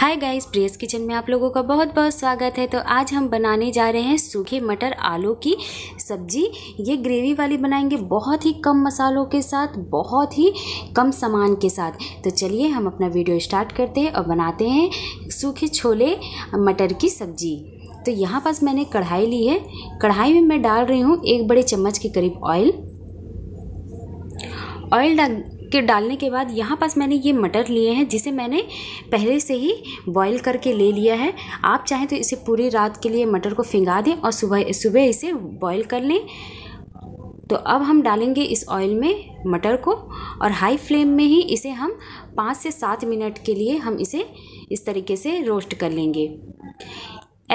hi guys press kitchen में आप लोगों का बहुत बहुत स्वागत है तो आज हम बनाने जा रहे हैं सूखे मटर आलू की सब्जी ये ग्रेवी वाली बनाएंगे बहुत ही कम मसालों के साथ बहुत ही कम सामान के साथ तो चलिए हम अपना वीडियो स्टार्ट करते हैं और बनाते हैं सूखे छोले मटर की सब्जी तो यहाँ पास मैंने कढ़ाई ली है कढ़ाई में मैं डाल रही हूँ एक बड़े चम्मच के करीब ऑयल ऑयल डाल के डालने के बाद यहाँ पास मैंने ये मटर लिए हैं जिसे मैंने पहले से ही बॉईल करके ले लिया है आप चाहें तो इसे पूरी रात के लिए मटर को फिंगा दें और सुबह सुबह इसे बॉईल कर लें तो अब हम डालेंगे इस ऑयल में मटर को और हाई फ्लेम में ही इसे हम पाँच से सात मिनट के लिए हम इसे इस तरीके से रोस्ट कर लेंगे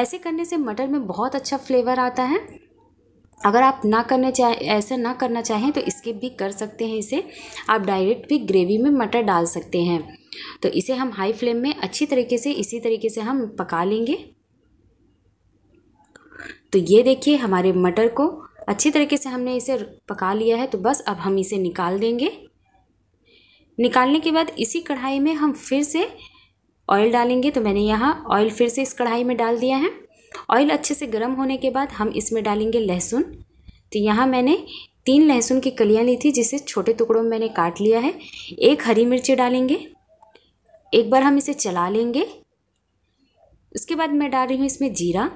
ऐसे करने से मटर में बहुत अच्छा फ्लेवर आता है अगर आप ना करने चाहे ऐसा ना करना चाहें तो स्किप भी कर सकते हैं इसे आप डायरेक्ट भी ग्रेवी में मटर डाल सकते हैं तो इसे हम हाई फ्लेम में अच्छी तरीके से इसी तरीके से हम पका लेंगे तो ये देखिए हमारे मटर को अच्छी तरीके से हमने इसे पका लिया है तो बस अब हम इसे निकाल देंगे निकालने के बाद इसी कढ़ाई में हम फिर से ऑयल डालेंगे तो मैंने यहाँ ऑयल फिर से इस कढ़ाई में डाल दिया है ऑयल अच्छे से गर्म होने के बाद हम इसमें डालेंगे लहसुन तो यहाँ मैंने तीन लहसुन की कलियाँ ली थी जिसे छोटे टुकड़ों में मैंने काट लिया है एक हरी मिर्ची डालेंगे एक बार हम इसे चला लेंगे उसके बाद मैं डाल रही हूँ इसमें जीरा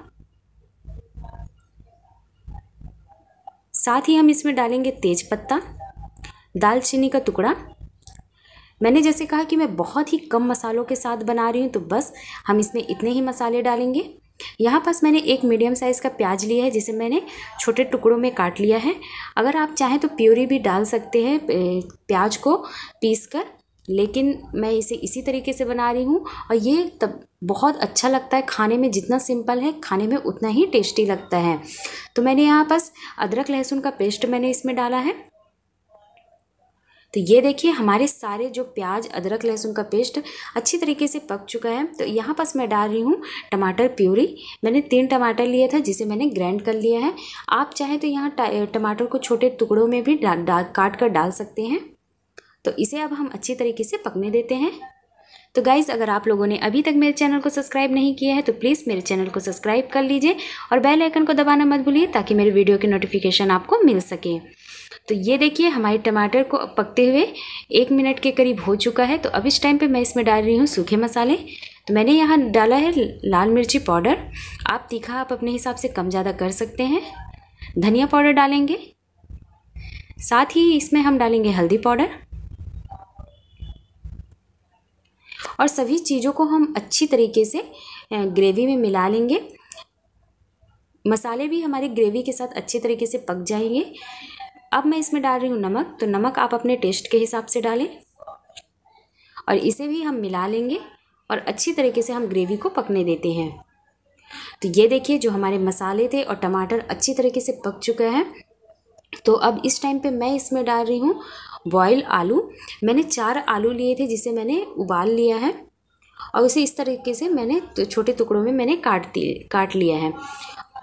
साथ ही हम इसमें डालेंगे तेज पत्ता दालचीनी का टुकड़ा मैंने जैसे कहा कि मैं बहुत ही कम मसालों के साथ बना रही हूँ तो बस हम इसमें इतने ही मसाले डालेंगे यहाँ पास मैंने एक मीडियम साइज़ का प्याज लिया है जिसे मैंने छोटे टुकड़ों में काट लिया है अगर आप चाहें तो प्योरी भी डाल सकते हैं प्याज को पीस कर लेकिन मैं इसे इसी तरीके से बना रही हूँ और ये तब बहुत अच्छा लगता है खाने में जितना सिंपल है खाने में उतना ही टेस्टी लगता है तो मैंने यहाँ पास अदरक लहसुन का पेस्ट मैंने इसमें डाला है तो ये देखिए हमारे सारे जो प्याज अदरक लहसुन का पेस्ट अच्छी तरीके से पक चुका है तो यहाँ पास मैं डाल रही हूँ टमाटर प्यूरी मैंने तीन टमाटर लिया था जिसे मैंने ग्राइंड कर लिया है आप चाहें तो यहाँ टमाटर को छोटे टुकड़ों में भी काट कर डाल सकते हैं तो इसे अब हम अच्छी तरीके से पकने देते हैं तो गाइज़ अगर आप लोगों ने अभी तक मेरे चैनल को सब्सक्राइब नहीं किया है तो प्लीज़ मेरे चैनल को सब्सक्राइब कर लीजिए और बेल आइकन को दबाना मत भूलिए ताकि मेरे वीडियो की नोटिफिकेशन आपको मिल सके तो ये देखिए हमारे टमाटर को पकते हुए एक मिनट के करीब हो चुका है तो अब इस टाइम पे मैं इसमें डाल रही हूँ सूखे मसाले तो मैंने यहाँ डाला है लाल मिर्ची पाउडर आप तीखा आप अपने हिसाब से कम ज़्यादा कर सकते हैं धनिया पाउडर डालेंगे साथ ही इसमें हम डालेंगे हल्दी पाउडर और सभी चीज़ों को हम अच्छी तरीके से ग्रेवी में मिला लेंगे मसाले भी हमारे ग्रेवी के साथ अच्छे तरीके से पक जाएंगे अब मैं इसमें डाल रही हूँ नमक तो नमक आप अपने टेस्ट के हिसाब से डालें और इसे भी हम मिला लेंगे और अच्छी तरीके से हम ग्रेवी को पकने देते हैं तो ये देखिए जो हमारे मसाले थे और टमाटर अच्छी तरीके से पक चुके हैं तो अब इस टाइम पे मैं इसमें डाल रही हूँ बॉयल आलू मैंने चार आलू लिए थे जिसे मैंने उबाल लिया है और इसे इस तरीके से मैंने तो छोटे टुकड़ों में मैंने काट दिए काट लिया है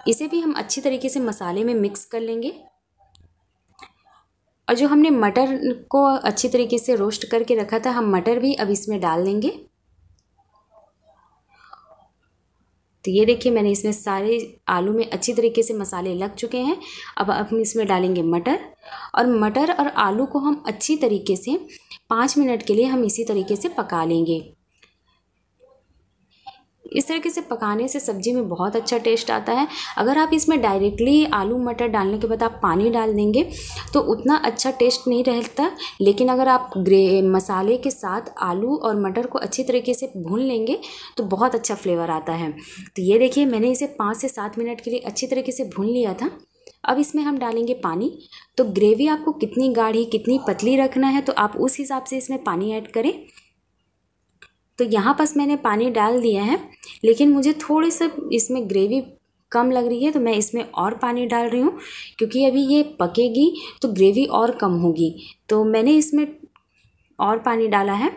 इसे भी हम अच्छी तरीके से मसाले में मिक्स कर लेंगे और जो हमने मटर को अच्छी तरीके से रोस्ट करके रखा था हम मटर भी अब इसमें डाल देंगे तो ये देखिए मैंने इसमें सारे आलू में अच्छी तरीके से मसाले लग चुके हैं अब हम इसमें डालेंगे मटर और मटर और आलू को हम अच्छी तरीके से पाँच मिनट के लिए हम इसी तरीके से पका लेंगे इस तरीके से पकाने से सब्ज़ी में बहुत अच्छा टेस्ट आता है अगर आप इसमें डायरेक्टली आलू मटर डालने के बाद आप पानी डाल देंगे तो उतना अच्छा टेस्ट नहीं रहता लेकिन अगर आप ग्रे मसाले के साथ आलू और मटर को अच्छी तरीके से भून लेंगे तो बहुत अच्छा फ्लेवर आता है तो ये देखिए मैंने इसे पाँच से सात मिनट के लिए अच्छी तरीके से भून लिया था अब इसमें हम डालेंगे पानी तो ग्रेवी आपको कितनी गाढ़ी कितनी पतली रखना है तो आप उस हिसाब से इसमें पानी ऐड करें तो यहाँ पास मैंने पानी डाल दिया है लेकिन मुझे थोड़ी सा इसमें ग्रेवी कम लग रही है तो मैं इसमें और पानी डाल रही हूँ क्योंकि अभी ये पकेगी तो ग्रेवी और कम होगी तो मैंने इसमें और पानी डाला है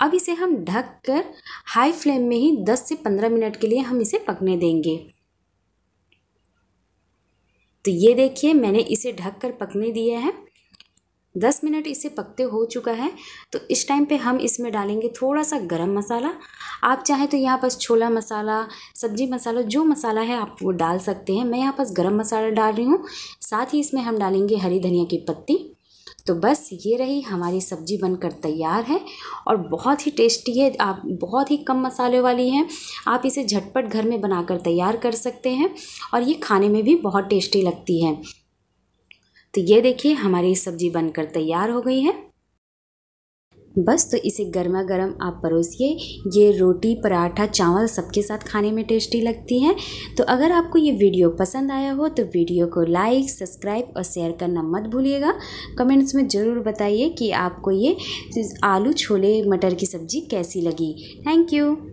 अब इसे हम ढक कर हाई फ्लेम में ही 10 से 15 मिनट के लिए हम इसे पकने देंगे तो ये देखिए मैंने इसे ढक कर पकने दिया है दस मिनट इसे पकते हो चुका है तो इस टाइम पे हम इसमें डालेंगे थोड़ा सा गरम मसाला आप चाहें तो यहाँ पर छोला मसाला सब्जी मसाला जो मसाला है आप वो डाल सकते हैं मैं यहाँ पर गरम मसाला डाल रही हूँ साथ ही इसमें हम डालेंगे हरी धनिया की पत्ती तो बस ये रही हमारी सब्जी बनकर तैयार है और बहुत ही टेस्टी है आप बहुत ही कम मसाले वाली है आप इसे झटपट घर में बनाकर तैयार कर सकते हैं और ये खाने में भी बहुत टेस्टी लगती है तो ये देखिए हमारी सब्जी बनकर तैयार हो गई है बस तो इसे गर्मा गर्म आप परोसिए ये रोटी पराठा चावल सबके साथ खाने में टेस्टी लगती है तो अगर आपको ये वीडियो पसंद आया हो तो वीडियो को लाइक सब्सक्राइब और शेयर करना मत भूलिएगा कमेंट्स में ज़रूर बताइए कि आपको ये आलू छोले मटर की सब्ज़ी कैसी लगी थैंक यू